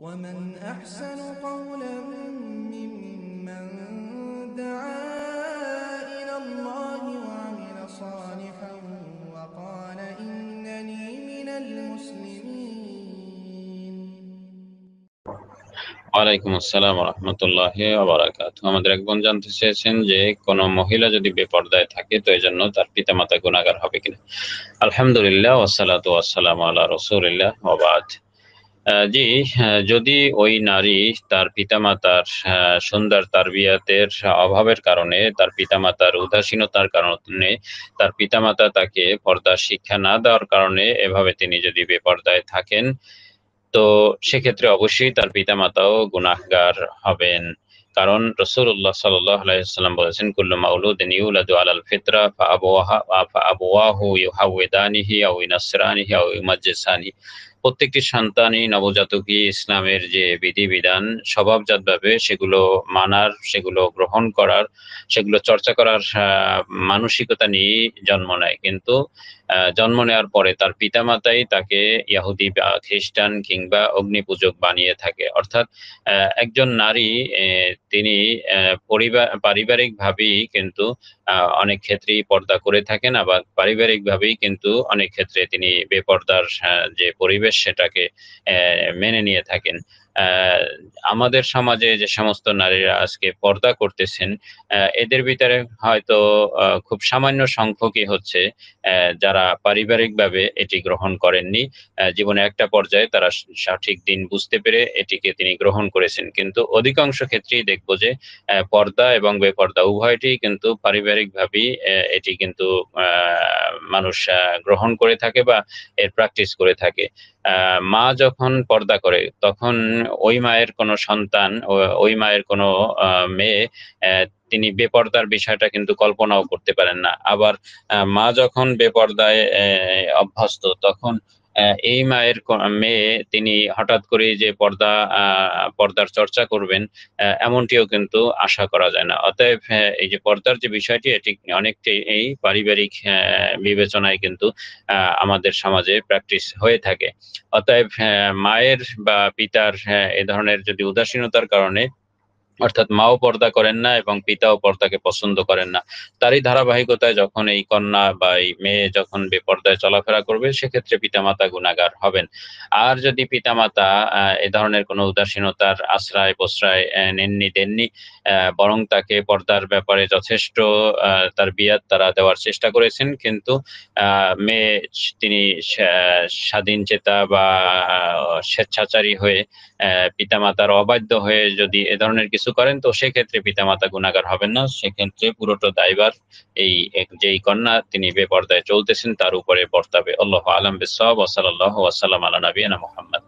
ومن أحسن قولا ممن دعا إلى الله وعمل صالحا وقال إنني من المسلمين وعليكم السلام ورحمة الله وبركاته ومن درق بون جانت سيسن جي كنو محيلة جدي بپرداء تاكي تو جنو تر پیتا متا گناگر حبكنا الحمد لله والصلاة والسلام على رسول الله وبعد জি যদি ওই নারী তার পিতামাতার সুন্দর তারবিয়াতের অভাবের কারণে তার পিতামাতার উদাসীনতার কারণে তার পিতামাতা তাকে পর্দার শিক্ষা না দেওয়ার কারণে এভাবে তিনি যদি বেপর্দায় থাকেন তো সেক্ষেত্রে অবশ্যই তার পিতামাতাও গুনাহগার হবেন কারণ রসুল্লাহ সাল্লাম বলেছেন কুল্লুমাউলুদিনা মাউলুদ ইউলাদু আলাল ফিতরা ফা আবওয়াহু আউ আও ইনাসরানিহি আও প্রত্যেকটি সন্তানই নবজাতকই ইসলামের যে বিধিবিধান স্বভাবজাতভাবে সেগুলো মানার সেগুলো গ্রহণ করার সেগুলো চর্চা করার মানসিকতা নিয়ে জন্ম নেয় কিন্তু জন্ম নেওয়ার পরে তার পিতামাতাই তাকে ইয়াহুদি বা খ্রিস্টান কিংবা অগ্নিপূজক বানিয়ে থাকে অর্থাৎ একজন নারী তিনি পরিবার পারিবারিকভাবেই কিন্তু অনেক ক্ষেত্রেই পর্দা করে থাকেন আবার পারিবারিকভাবেই কিন্তু অনেক ক্ষেত্রে তিনি বেপর্দার যে পরিবেশ পরিবেশ সেটাকে মেনে নিয়ে থাকেন আমাদের সমাজে যে সমস্ত নারীরা আজকে পর্দা করতেছেন এদের ভিতরে হয়তো খুব সামান্য সংখ্যকই হচ্ছে যারা পারিবারিকভাবে এটি গ্রহণ করেননি জীবনে একটা পর্যায়ে তারা সঠিক দিন বুঝতে পেরে এটিকে তিনি গ্রহণ করেছেন কিন্তু অধিকাংশ ক্ষেত্রেই দেখব যে পর্দা এবং বেপর্দা উভয়টি কিন্তু পারিবারিকভাবেই এটি কিন্তু মানুষ গ্রহণ করে থাকে বা এর প্র্যাকটিস করে থাকে মা যখন পর্দা করে তখন ওই মায়ের কোনো সন্তান ওই মায়ের কোনো মেয়ে তিনি বেপর্দার বিষয়টা কিন্তু কল্পনাও করতে পারেন না আবার মা যখন বেপর্দায় অভ্যস্ত তখন এই মায়ের মেয়ে তিনি হঠাৎ করে যে পর্দা পর্দার চর্চা করবেন এমনটিও কিন্তু আশা করা যায় না অতএব এই যে পর্দার যে বিষয়টি এটি অনেকটি এই পারিবারিক বিবেচনায় কিন্তু আমাদের সমাজে প্র্যাকটিস হয়ে থাকে অতএব মায়ের বা পিতার এ ধরনের যদি উদাসীনতার কারণে অর্থাৎ মাও পর্দা করেন না এবং পিতাও পর্দাকে পছন্দ করেন না তারই ধারাবাহিকতায় যখন এই কন্যা বা এই মেয়ে যখন বেপর্দায় চলাফেরা করবে সেক্ষেত্রে পিতামাতা গুণাগার হবেন আর যদি পিতামাতা এ ধরনের কোনো উদাসীনতার আশ্রয় প্রশ্রয় নেননি দেননি বরং তাকে পর্দার ব্যাপারে যথেষ্ট তার বিয়াদ তারা দেওয়ার চেষ্টা করেছেন কিন্তু মেয়ে তিনি স্বাধীন চেতা বা স্বেচ্ছাচারী হয়ে পিতামাতার অবাধ্য হয়ে যদি এ ধরনের কিছু কিছু করেন তো সেক্ষেত্রে পিতামাতা গুণাগার হবেন না সেক্ষেত্রে পুরোটা দায়বার এই যেই কন্যা তিনি বেপর্দায় চলতেছেন তার উপরে বর্তাবে আল্লাহ আলম বিসাল্লাহ আসসালাম আল্লাহ নবীনা মোহাম্মদ